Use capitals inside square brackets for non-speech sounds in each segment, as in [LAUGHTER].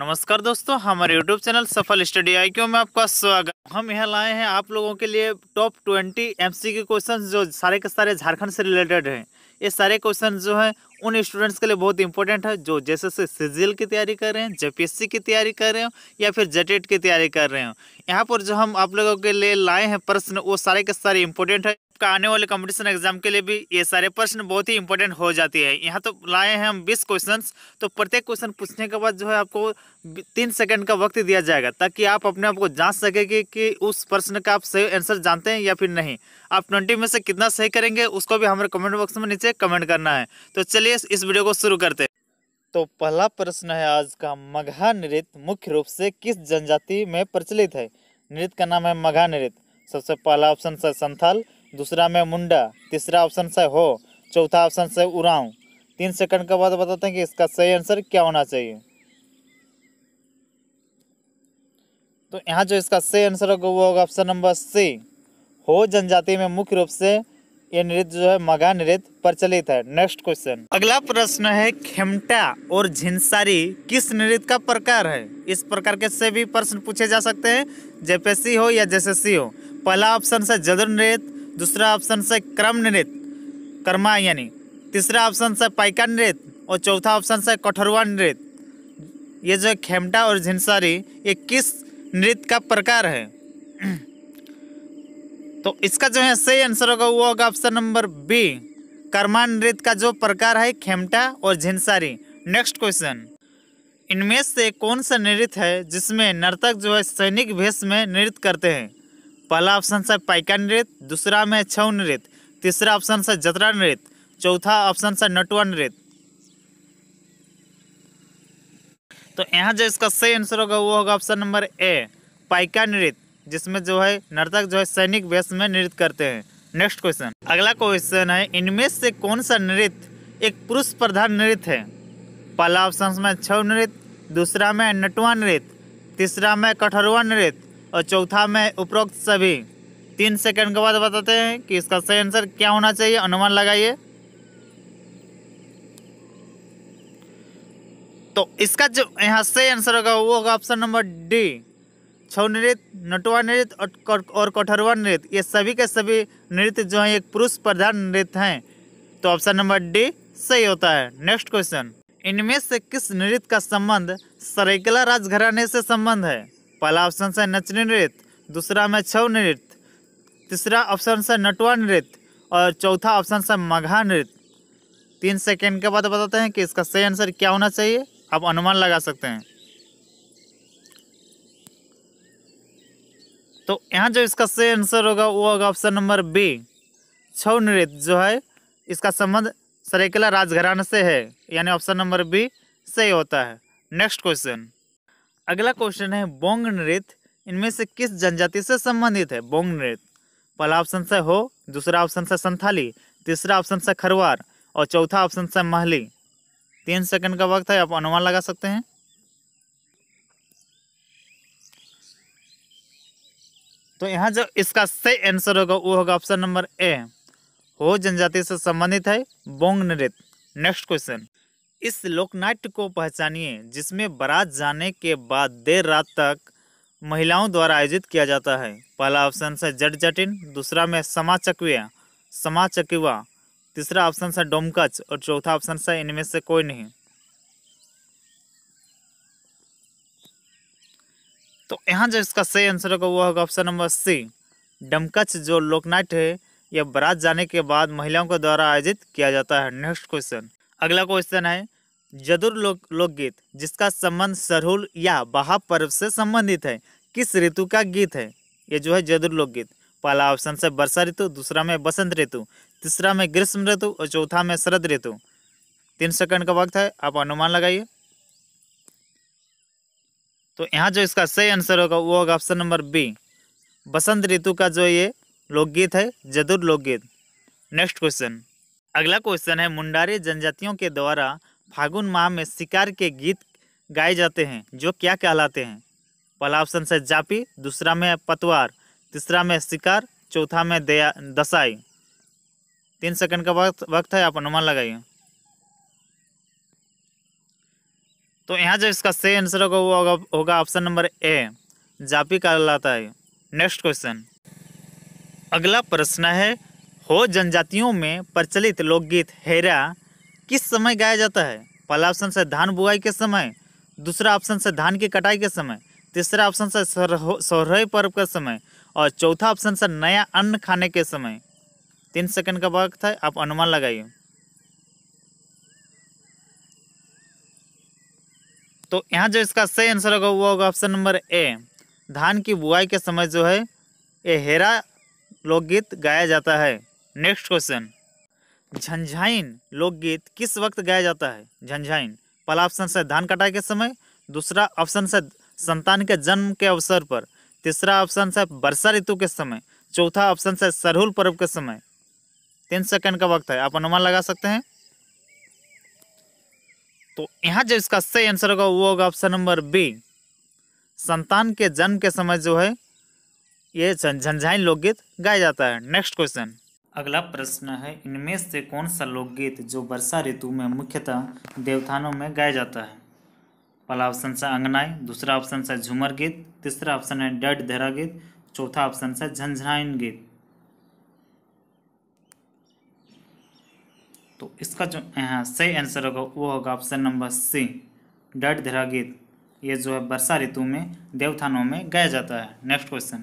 नमस्कार दोस्तों हमारे YouTube channel Safal study I Q में आपका स्वागत हम यहाँ लाए हैं आप लोगों के लिए टॉप ट्वेंटी एम सी के क्वेश्चन जो सारे के सारे झारखंड से रिलेटेड हैं ये सारे क्वेश्चन जो हैं उन स्टूडेंट्स के लिए बहुत इंपॉर्टेंट है जो जैसे से सीजीएल की तैयारी कर रहे हैं जेपीएससी की तैयारी कर रहे हो या फिर जेटेट e की तैयारी कर रहे हो यहाँ पर जो हम आप लोगों के लिए लाए हैं प्रश्न वो सारे के सारे इंपॉर्टेंट है आपका आने वाले कंपटीशन एग्जाम के लिए भी ये सारे प्रश्न बहुत ही इंपॉर्टेंट हो जाती है यहाँ तो लाए हैं हम बीस क्वेश्चन तो प्रत्येक क्वेश्चन पूछने के बाद जो है आपको तीन सेकंड का वक्त दिया जाएगा ताकि आप अपने आप को जांच सके कि, कि उस प्रश्न का आप सही आंसर जानते हैं या फिर नहीं आप ट्वेंटी में से कितना सही करेंगे उसको भी हमारे कमेंट बॉक्स में नीचे कमेंट करना है तो चलिए इस वीडियो को शुरू करते हैं तो पहला प्रश्न है आज का मघा नृत्य मुख्य रूप से किस जनजाति में प्रचलित है नृत्य का नाम है मघा नृत्य सबसे पहला ऑप्शन संथाल दूसरा में मुंडा तीसरा ऑप्शन से हो चौथा ऑप्शन से उड़ाव तीन सेकंड के बाद बताते हैं कि इसका सही आंसर क्या होना चाहिए तो यहाँ जो इसका सही आंसर होगा वो होगा ऑप्शन नंबर सी हो जनजाति में मुख्य रूप से ये नृत्य जो है मगा नृत्य प्रचलित है नेक्स्ट क्वेश्चन अगला प्रश्न है खेमटा और झिंसारी किस नृत्य का प्रकार है इस प्रकार के से भी प्रश्न पूछे जा सकते हैं जेपीएससी हो या जेएसएससी हो पहला ऑप्शन से जदर नृत्य दूसरा ऑप्शन से क्रम नृत्य कर्मा यानी तीसरा ऑप्शन से पाइका नृत्य और चौथा ऑप्शन से कठोरवा नृत्य ये जो खेमटा और झिनसारी ये किस नृत्य का प्रकार है [CLEARS THROAT] तो इसका जो है सही आंसर होगा वो होगा ऑप्शन नंबर बी कर्मा नृत्य का जो प्रकार है खेमटा और झिनसारी नेक्स्ट क्वेश्चन इनमें से कौन सा नृत्य है जिसमें नर्तक जो है सैनिक भेष में नृत्य करते हैं पहला ऑप्शन सा पाइका नृत्य दूसरा में छऊ नृत्य तीसरा ऑप्शन सा जतरा नृत्य चौथा ऑप्शन सा नटुआ नृत्य तो यहाँ जो इसका सही आंसर होगा वो होगा ऑप्शन नंबर ए पाइका नृत्य जिसमें जो है नर्तक जो है सैनिक वेश में नृत्य करते हैं नेक्स्ट क्वेश्चन अगला क्वेश्चन है इनमें से कौन सा नृत्य एक पुरुष प्रधान नृत्य है पहला ऑप्शन में छऊ नृत्य दूसरा में नटुआ नृत्य तीसरा में कठरुआ नृत्य और चौथा में उपरोक्त सभी तीन सेकंड के बाद बताते हैं कि इसका सही आंसर क्या होना चाहिए अनुमान लगाइए तो इसका जो यहाँ सही आंसर होगा वो होगा ऑप्शन नंबर डी छऊ नृत्य नटुआ नृत्य और कठरवा नृत्य ये सभी के सभी नृत्य जो हैं एक पुरुष प्रधान नृत्य हैं तो ऑप्शन नंबर डी सही होता है नेक्स्ट क्वेश्चन इनमें से किस नृत्य का संबंध सरेकला राजघराने से संबंध है पहला ऑप्शन से नचने नृत्य दूसरा में छव नृत्य तीसरा ऑप्शन से नटवा नृत्य और चौथा ऑप्शन से मघा नृत्य तीन सेकेंड के बाद बताते हैं कि इसका सही आंसर क्या होना चाहिए आप अनुमान लगा सकते हैं तो यहाँ जो इसका सही आंसर होगा वो होगा ऑप्शन नंबर बी छव नृत्य जो है इसका संबंध सरेकला राजघराना से है यानी ऑप्शन नंबर बी सही होता है नेक्स्ट क्वेश्चन अगला क्वेश्चन है बोंग नृत्य इनमें से किस जनजाति से संबंधित है बोंग नृत्य पहला ऑप्शन से हो दूसरा ऑप्शन से संथाली तीसरा ऑप्शन से खरवार और चौथा ऑप्शन से महली तीन सेकंड का वक्त है आप अनुमान लगा सकते हैं तो यहाँ जो इसका सही आंसर होगा वो होगा ऑप्शन नंबर ए हो जनजाति से संबंधित है बोंग नृत्य नेक्स्ट क्वेश्चन इस लोकनाट्य को पहचानिए जिसमें बारात जाने के बाद देर रात तक महिलाओं द्वारा आयोजित किया जाता है पहला ऑप्शन है जट जटिन दूसरा में समा चकविया समा चकिवा तीसरा ऑप्शन है डोमकच और चौथा ऑप्शन है इनमें से कोई नहीं तो यहाँ जो इसका सही आंसर होगा वो होगा ऑप्शन नंबर सी डमकच जो लोकनाट्य है यह बारात जाने के बाद महिलाओं के द्वारा आयोजित किया जाता है नेक्स्ट क्वेश्चन अगला क्वेश्चन है जदुर लोक लोकगीत जिसका संबंध सरहुल या बहा पर्व से संबंधित है किस ऋतु का गीत है ये जो है जदुर लोकगीत पहला ऑप्शन से वर्षा ऋतु दूसरा में बसंत ऋतु तीसरा में ग्रीष्म ऋतु और चौथा में शरद ऋतु तीन सेकंड का वक्त है आप अनुमान लगाइए तो यहाँ जो इसका सही आंसर होगा वो होगा ऑप्शन नंबर बी बसंत ऋतु का जो ये लोकगीत है जदुर लोकगीत नेक्स्ट क्वेश्चन अगला क्वेश्चन है मुंडारे जनजातियों के द्वारा फागुन माह में शिकार के गीत गाए जाते हैं जो क्या कहलाते हैं पहला ऑप्शन से जापी दूसरा में पतवार तीसरा में शिकार चौथा में दया दसाई तीन सेकंड का वक्त वक्त है आप अनुमान लगाइए तो यहाँ जो इसका सही आंसर होगा वो होगा ऑप्शन नंबर ए जापी कहलाता है नेक्स्ट क्वेश्चन अगला प्रश्न है हो जनजातियों में प्रचलित लोकगीत हेरा किस समय गाया जाता है पहला ऑप्शन से धान बुआई के समय दूसरा ऑप्शन से धान की कटाई के समय तीसरा ऑप्शन से सोहरे पर्व का समय और चौथा ऑप्शन से नया अन्न खाने के समय तीन सेकंड का वक्त है आप अनुमान लगाइए तो यहाँ जो इसका सही आंसर होगा वो होगा ऑप्शन नंबर ए धान की बुआई के समय जो है ये हेरा लोकगीत गाया जाता है नेक्स्ट क्वेश्चन झंझाइन लोकगीत किस वक्त गाया जाता है झंझाइन पहला ऑप्शन से धान कटाई के समय दूसरा ऑप्शन से संतान के जन्म के अवसर पर तीसरा ऑप्शन से वर्षा ऋतु के समय चौथा ऑप्शन से सरहुल पर्व के समय तीन सेकंड का वक्त है आप अनुमान लगा सकते हैं तो यहाँ जो इसका सही आंसर होगा वो होगा ऑप्शन नंबर बी संतान के जन्म के समय जो है ये झंझाइन लोकगीत गाया जाता है नेक्स्ट क्वेश्चन अगला प्रश्न है इनमें से कौन सा लोकगीत जो वर्षा ऋतु में मुख्यतः देवथानों में गाया जाता है पहला ऑप्शन सा अंगनाई दूसरा ऑप्शन सा झूमर गीत तीसरा ऑप्शन है डट धरा गीत चौथा ऑप्शन से झंझाइन गीत तो इसका जो यहाँ सही आंसर होगा वो होगा ऑप्शन नंबर सी डट धरा गीत ये जो है वर्षा ऋतु में देवथानों में गाया जाता है नेक्स्ट क्वेश्चन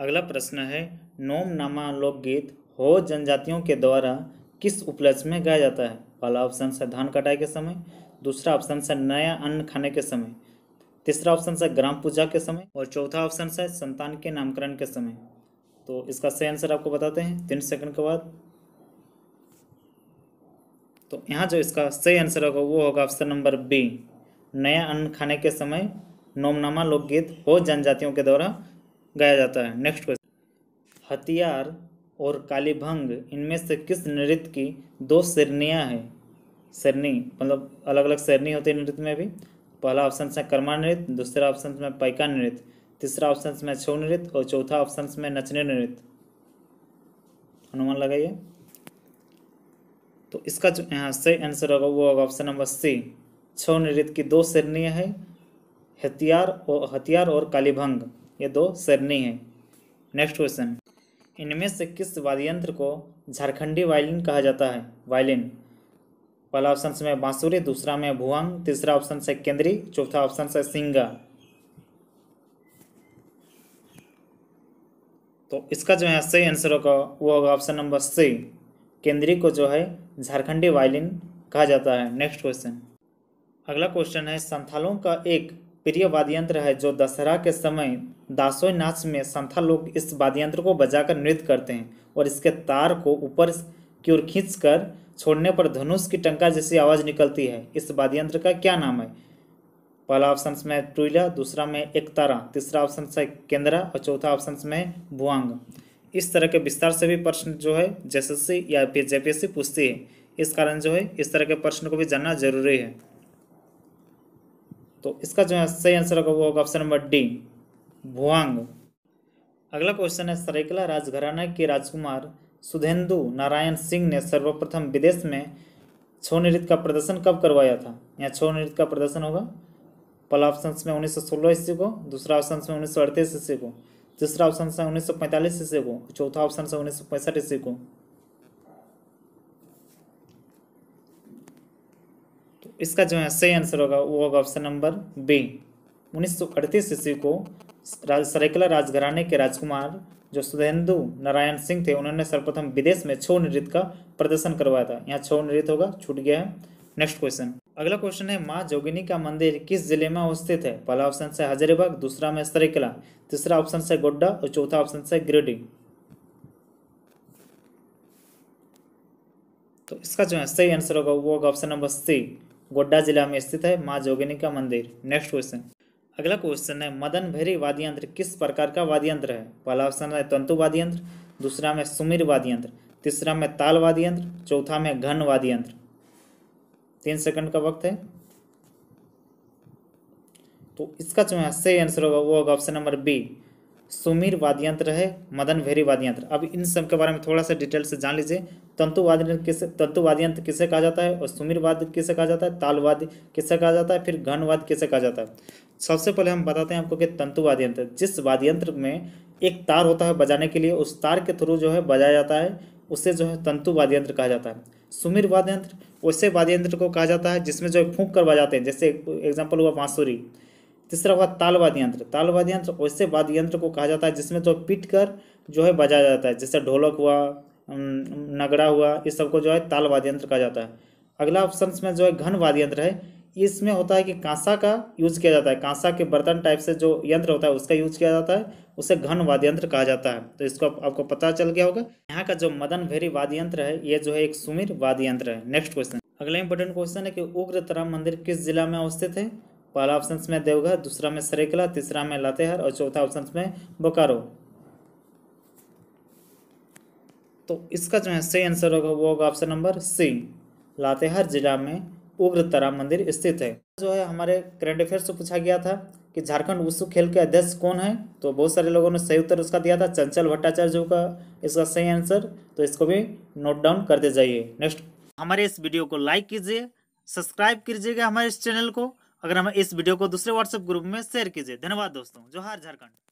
अगला प्रश्न है नोम नामा लोकगीत हो जनजातियों के द्वारा किस उपलक्ष्य में गाया जाता है पहला ऑप्शन से धान कटाई के समय दूसरा ऑप्शन से नया अन्न खाने के समय तीसरा ऑप्शन से ग्राम पूजा के समय और चौथा ऑप्शन से संतान के नामकरण के समय तो इसका सही आंसर आपको बताते हैं तीन सेकंड के बाद तो यहाँ जो इसका सही आंसर होगा वो होगा ऑप्शन नंबर बी नया अन्न खाने के समय नोमनामा लोकगीत हो जनजातियों के द्वारा गाया जाता है नेक्स्ट क्वेश्चन हथियार और कालीभंग इनमें से किस नृत्य की दो सिरनियाँ हैं सरनी मतलब अलग अलग सरनी होती है नृत्य में भी पहला ऑप्शन है कर्मा नृत्य दूसरा ऑप्शन में पैका नृत्य तीसरा ऑप्शन में छो नृत्य और चौथा ऑप्शन में नचने नृत्य अनुमान लगाइए तो इसका जो यहाँ सही आंसर होगा वो होगा ऑप्शन नंबर सी छो नृत्य की दो सरनी है हथियार और हथियार और कालीभंग ये दो सरनी है नेक्स्ट क्वेश्चन इनमें से किस वाद्यंत्र को झारखंडी वायलिन कहा जाता है वायलिन पहला ऑप्शन से बांसुरी दूसरा में भुआंग तीसरा ऑप्शन से केंद्री चौथा ऑप्शन से सिंगा तो इसका जो है सही आंसर होगा वो होगा ऑप्शन नंबर सी केंद्री को जो है झारखंडी वायलिन कहा जाता है नेक्स्ट क्वेश्चन अगला क्वेश्चन है संथालों का एक प्रिय वाद्यंत्र है जो दशहरा के समय दासोई नाच में संथा लोग इस वाद्यंत्र को बजाकर नृत्य करते हैं और इसके तार को ऊपर की ओर खींच कर छोड़ने पर धनुष की टंका जैसी आवाज़ निकलती है इस वाद्यंत्र का क्या नाम है पहला ऑप्शन में टूला दूसरा में एक तारा तीसरा ऑप्शन है केंद्रा और चौथा ऑप्शन में भुआंग इस तरह के विस्तार से भी प्रश्न जो है जेस या फिर जेपीएससी पूछती है इस कारण जो है इस तरह के प्रश्न को भी जानना जरूरी है तो इसका जो है सही आंसर होगा वो होगा ऑप्शन नंबर डी भुआंग अगला क्वेश्चन है सरेकला राजघराना के राजकुमार सुधेंदु नारायण सिंह ने सर्वप्रथम विदेश में छो नृत्य का प्रदर्शन कब करवाया था यहाँ छो नृत्य का प्रदर्शन होगा पहला ऑप्शन में उन्नीस सौ सोलह ईस्वी को दूसरा ऑप्शन में उन्नीस सौ अड़तीस ईस्वी को तीसरा ऑप्शन से उन्नीस सौ पैंतालीस ईस्वी को चौथा ऑप्शन से उन्नीस सौ पैंसठ ईस्वी को इसका जो है सही आंसर होगा वो होगा ऑप्शन नंबर बी उन्नीस सौ अड़तीस ईस्वी को राज, सरेकला राजघराने के राजकुमार जो सुधेंदु नारायण सिंह थे उन्होंने सर्वप्रथम विदेश में छो नृत्य का प्रदर्शन करवाया था यहाँ छो नृत्य होगा छूट गया है नेक्स्ट क्वेश्चन अगला क्वेश्चन है माँ जोगिनी का मंदिर किस जिले में अवस्थित है पहला ऑप्शन से हजारीबाग दूसरा में सरेकला तीसरा ऑप्शन से गोड्डा और चौथा ऑप्शन से गिरिडीह तो इसका जो है सही आंसर होगा वो होगा ऑप्शन नंबर सी गोड्डा जिला में स्थित है माँ जोगिनी का मंदिर नेक्स्ट क्वेश्चन अगला क्वेश्चन है मदन भैरी वाद्य यंत्र किस प्रकार का वाद्य यंत्र है पहला ऑप्शन है तंतु वाद्य यंत्र दूसरा में सुमिर वाद्य यंत्र तीसरा में ताल वाद्य यंत्र चौथा में घन वाद्य यंत्र तीन सेकंड का वक्त है तो इसका जो है सही आंसर होगा वो होगा ऑप्शन नंबर बी सुमीर वाद्य यंत्र है मदन भेरी वाद्य यंत्र अब इन सब के बारे में थोड़ा सा डिटेल से जान लीजिए तंतु वाद्य किसे तंतु किसे कहा जाता है और सुमीर वाद्य किसे कहा जाता है तालवाद्य किसे कहा जाता है फिर घन वाद्य किसे कहा जाता है सबसे पहले हम बताते हैं आपको कि तंतु यंत्र जिस वाद्य यंत्र में एक तार होता है बजाने के लिए उस तार के थ्रू जो है बजाया जाता है उसे जो है तंतु यंत्र कहा जाता है सुमिर वाद्य यंत्र वैसे वाद्य यंत्र को कहा जाता है जिसमें जो है फूक कर बजाते हैं जैसे एग्जाम्पल हुआ बाँसुरी तीसरा हुआ तालवाद यंत्र तालवाद यंत्र वैसे वाद्य यंत्र को कहा जाता है जिसमें जो पीट कर जो है बजाया जाता है जैसे ढोलक हुआ नगड़ा हुआ इस सबको जो है तालवाद यंत्र कहा जाता है अगला ऑप्शन में जो है घन वाद्य यंत्र है इसमें होता है कि कांसा का यूज किया जाता है कांसा के बर्तन टाइप से जो यंत्र होता है उसका यूज किया जाता है उसे घन वाद्य यंत्र कहा जाता है तो इसको आप, आपको पता चल गया होगा यहाँ का जो मदन भेरी वाद्य यंत्र है ये जो है एक सुमिर वाद्य यंत्र है नेक्स्ट क्वेश्चन अगला इंपॉर्टेंट क्वेश्चन है कि उग्र मंदिर किस जिला में अवस्थित है पहला ऑप्शन में देवघर दूसरा में सरेकला तीसरा में लातेहार और चौथा ऑप्शन में बोकारो तो इसका जो है सही आंसर होगा वो होगा ऑप्शन नंबर सी लातेहार जिला में उग्रतारा मंदिर स्थित है जो है हमारे करंट अफेयर से पूछा गया था कि झारखंड उत्सुक खेल के अध्यक्ष कौन है तो बहुत सारे लोगों ने सही उत्तर उसका दिया था चंचल भट्टाचार्य का इसका सही आंसर तो इसको भी नोट डाउन करते जाइए नेक्स्ट हमारे इस वीडियो को लाइक कीजिए सब्सक्राइब कीजिएगा हमारे इस चैनल को अगर हम इस वीडियो को दूसरे व्हाट्सएप ग्रुप में शेयर कीजिए धन्यवाद दोस्तों जोहार झारखंड